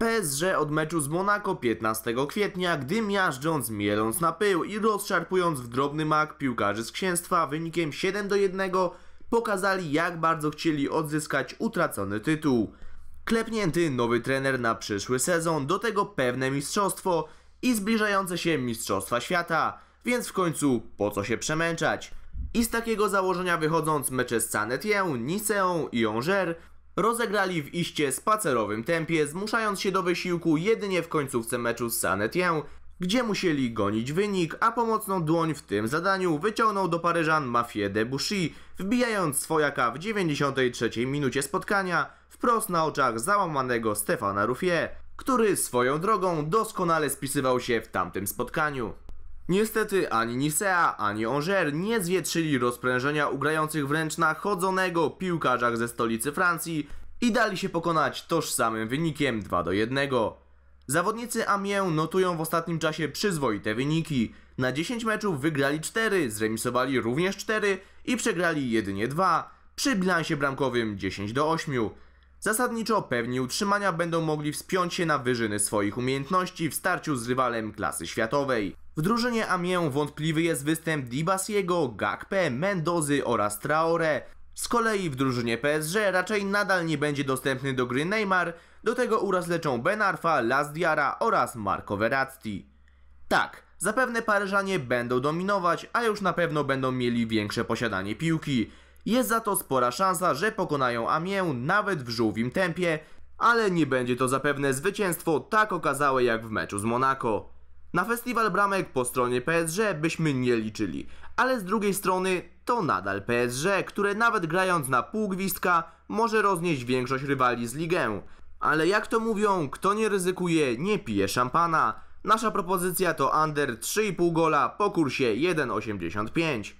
PSG od meczu z Monaco 15 kwietnia, gdy miażdżąc, mieląc na pył i rozszarpując w drobny mak piłkarzy z księstwa wynikiem 7 do 1 pokazali jak bardzo chcieli odzyskać utracony tytuł. Klepnięty nowy trener na przyszły sezon, do tego pewne mistrzostwo i zbliżające się Mistrzostwa Świata, więc w końcu po co się przemęczać? I z takiego założenia wychodząc mecze z Sanetię, Niceą i Angers rozegrali w iście spacerowym tempie, zmuszając się do wysiłku jedynie w końcówce meczu z Sanetien, gdzie musieli gonić wynik, a pomocną dłoń w tym zadaniu wyciągnął do Paryżan de Bouchy, wbijając swojaka w 93 minucie spotkania wprost na oczach załamanego Stefana Ruffier, który swoją drogą doskonale spisywał się w tamtym spotkaniu. Niestety ani Nisea, ani Angers nie zwietrzyli rozprężenia ugrających wręcz na chodzonego piłkarzach ze stolicy Francji i dali się pokonać tożsamym wynikiem 2 do 1. Zawodnicy Amiens notują w ostatnim czasie przyzwoite wyniki. Na 10 meczów wygrali 4, zremisowali również 4 i przegrali jedynie 2, przy bilansie bramkowym 10 do 8. Zasadniczo pewni utrzymania będą mogli wspiąć się na wyżyny swoich umiejętności w starciu z rywalem klasy światowej. W drużynie Amię wątpliwy jest występ Dibasiego, Gakpe, Mendozy oraz Traore. Z kolei w drużynie PSG raczej nadal nie będzie dostępny do gry Neymar, do tego uraz leczą Arfa, Lazdiara oraz Marco Verratti. Tak, zapewne Paryżanie będą dominować, a już na pewno będą mieli większe posiadanie piłki. Jest za to spora szansa, że pokonają Amię, nawet w żółwim tempie, ale nie będzie to zapewne zwycięstwo tak okazałe jak w meczu z Monaco. Na festiwal bramek po stronie PSG byśmy nie liczyli, ale z drugiej strony to nadal PSG, które nawet grając na pół gwizdka może roznieść większość rywali z ligę. Ale jak to mówią, kto nie ryzykuje, nie pije szampana. Nasza propozycja to under 3,5 gola po kursie 1,85.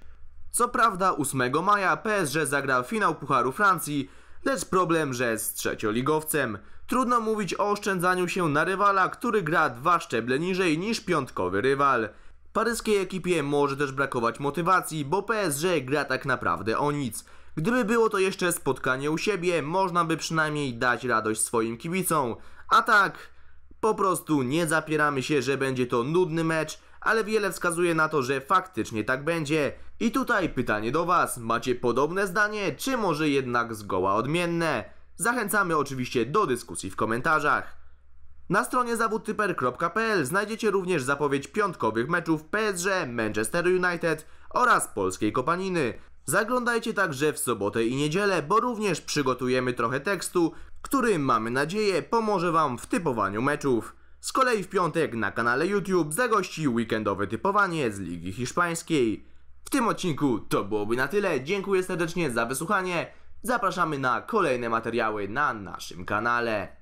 Co prawda 8 maja PSG zagra finał Pucharu Francji, Lecz problem, że z trzecioligowcem trudno mówić o oszczędzaniu się na rywala, który gra dwa szczeble niżej niż piątkowy rywal. Paryskiej ekipie może też brakować motywacji, bo PSG gra tak naprawdę o nic. Gdyby było to jeszcze spotkanie u siebie, można by przynajmniej dać radość swoim kibicom. A tak, po prostu nie zapieramy się, że będzie to nudny mecz, ale wiele wskazuje na to, że faktycznie tak będzie. I tutaj pytanie do Was, macie podobne zdanie, czy może jednak zgoła odmienne? Zachęcamy oczywiście do dyskusji w komentarzach. Na stronie zawódtyper.pl znajdziecie również zapowiedź piątkowych meczów PSG, Manchester United oraz polskiej kopaniny. Zaglądajcie także w sobotę i niedzielę, bo również przygotujemy trochę tekstu, który mamy nadzieję pomoże Wam w typowaniu meczów. Z kolei w piątek na kanale YouTube zagości weekendowe typowanie z Ligi Hiszpańskiej. W tym odcinku to byłoby na tyle. Dziękuję serdecznie za wysłuchanie. Zapraszamy na kolejne materiały na naszym kanale.